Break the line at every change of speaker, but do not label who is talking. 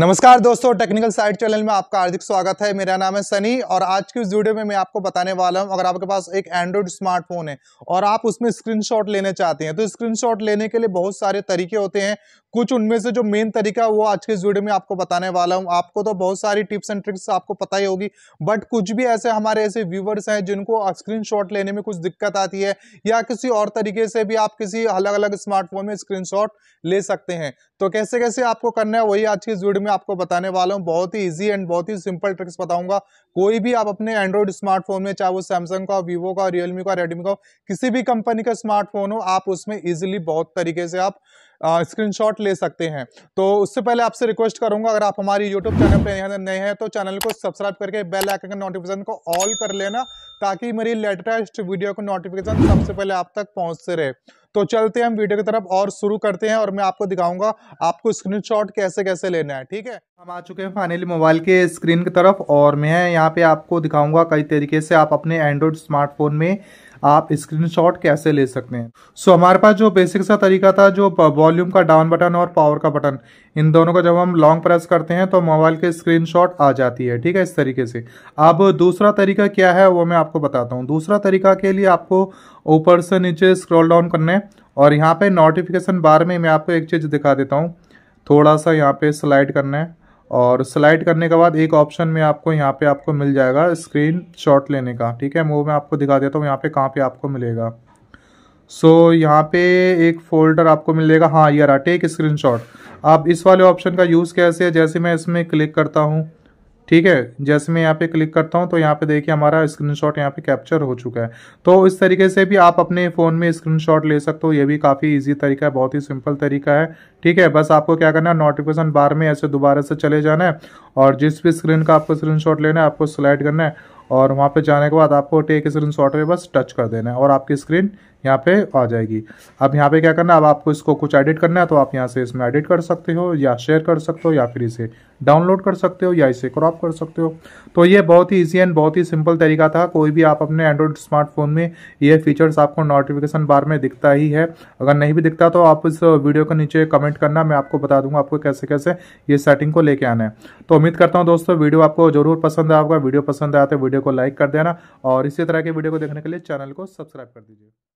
नमस्कार दोस्तों technical side channel में आपका हार्दिक स्वागत है मेरा नाम है सनी और आज की इस वीडियो में मैं आपको बताने वाला हूं अगर आपके पास एक एंड्रॉइड स्मार्टफोन है और आप उसमें स्क्रीनशॉट लेने चाहते हैं तो स्क्रीनशॉट लेने के लिए बहुत सारे तरीके होते हैं कुछ उनमें से जो मेन तरीका वो आज के इस वीडियो में आपको बताने वाला हूँ आपको तो बहुत सारी टिप्स एंड ट्रिक्स आपको पता ही होगी बट कुछ भी ऐसे हमारे ऐसे व्यूवर्स हैं जिनको स्क्रीन लेने में कुछ दिक्कत आती है या किसी और तरीके से भी आप किसी अलग अलग स्मार्टफोन में स्क्रीन ले सकते हैं तो कैसे कैसे आपको करना है वही आज के इस वीडियो में मैं आपको बताने वाला हूँ बहुत ही इजी एंड बहुत ही सिंपल ट्रिक्स बताऊंगा कोई भी आप अपने एंड्रॉइड स्मार्टफोन में चाहे वो सैमसंग का वीवो का रियलमी का रेडमी का किसी भी कंपनी का स्मार्टफोन हो आप उसमें इजिली बहुत तरीके से आप स्क्रीनशॉट ले सकते हैं तो उससे पहले आपसे रिक्वेस्ट करूंगा अगर आप हमारी यूट्यूब चैनल पर नए हैं तो चैनल को सब्सक्राइब करके बेल आइकन का नोटिफिकेशन को ऑल कर लेना ताकि मेरी लेटेस्ट वीडियो को नोटिफिकेशन सबसे पहले आप तक पहुंचते रहे तो चलते हैं हम वीडियो की तरफ और शुरू करते हैं और मैं आपको दिखाऊंगा आपको स्क्रीनशॉट कैसे कैसे लेना है ठीक है हम आ चुके हैं फाइनली मोबाइल के स्क्रीन की तरफ और मैं यहाँ पे आपको दिखाऊंगा कई तरीके से आप अपने एंड्रॉयड स्मार्टफोन में आप स्क्रीनशॉट कैसे ले सकते हैं सो so, हमारे पास जो बेसिक सा तरीका था जो वॉल्यूम का डाउन बटन और पावर का बटन इन दोनों को जब हम लॉन्ग प्रेस करते हैं तो मोबाइल के स्क्रीनशॉट आ जाती है ठीक है इस तरीके से अब दूसरा तरीका क्या है वो मैं आपको बताता हूँ दूसरा तरीका के लिए आपको ऊपर से नीचे स्क्रॉल डाउन करना है और यहाँ पे नोटिफिकेशन बार में मैं आपको एक चीज़ दिखा देता हूँ थोड़ा सा यहाँ पे स्लाइड करना है और स्लाइड करने के बाद एक ऑप्शन में आपको यहाँ पे आपको मिल जाएगा स्क्रीन शॉट लेने का ठीक है वो मैं आपको दिखा देता हूँ यहाँ पे कहाँ पे आपको मिलेगा सो so, यहाँ पे एक फोल्डर आपको मिलेगा हाँ यार टेक स्क्रीन शॉट आप इस वाले ऑप्शन का यूज़ कैसे है जैसे मैं इसमें क्लिक करता हूँ ठीक है जैसे मैं यहाँ पे क्लिक करता हूँ तो यहाँ पे देखिए हमारा स्क्रीनशॉट यहाँ पे कैप्चर हो चुका है तो इस तरीके से भी आप अपने फ़ोन में स्क्रीनशॉट ले सकते हो ये भी काफ़ी ईजी तरीका है बहुत ही सिंपल तरीका है ठीक है बस आपको क्या करना है नोटिफिकेशन बार में ऐसे दोबारा से चले जाना है और जिस भी स्क्रीन का आपको स्क्रीन लेना है आपको सिलेक्ट करना है और वहाँ पे जाने के बाद आपको टेक स्क्रीन शॉट पर बस टच कर देना है और आपकी स्क्रीन यहाँ पे आ जाएगी अब यहाँ पे क्या करना है अब आपको इसको कुछ एडिट करना है तो आप यहाँ से इसमें एडिट कर सकते हो या शेयर कर सकते हो या फिर इसे डाउनलोड कर सकते हो या इसे क्रॉप कर सकते हो तो ये बहुत ही ईजी एंड बहुत ही सिंपल तरीका था कोई भी आप अपने एंड्रॉइड स्मार्टफोन में ये फीचर्स आपको नोटिफिकेशन बार में दिखता ही है अगर नहीं भी दिखता तो आप इस वीडियो के नीचे कमेंट करना मैं आपको बता दूंगा आपको कैसे कैसे ये सेटिंग को लेके आना है तो उम्मीद करता हूँ दोस्तों वीडियो आपको जरूर पसंद आएगा वीडियो पसंद आया तो वीडियो को लाइक कर देना और इसी तरह के वीडियो को देखने के लिए चैनल को सब्सक्राइब कर दीजिए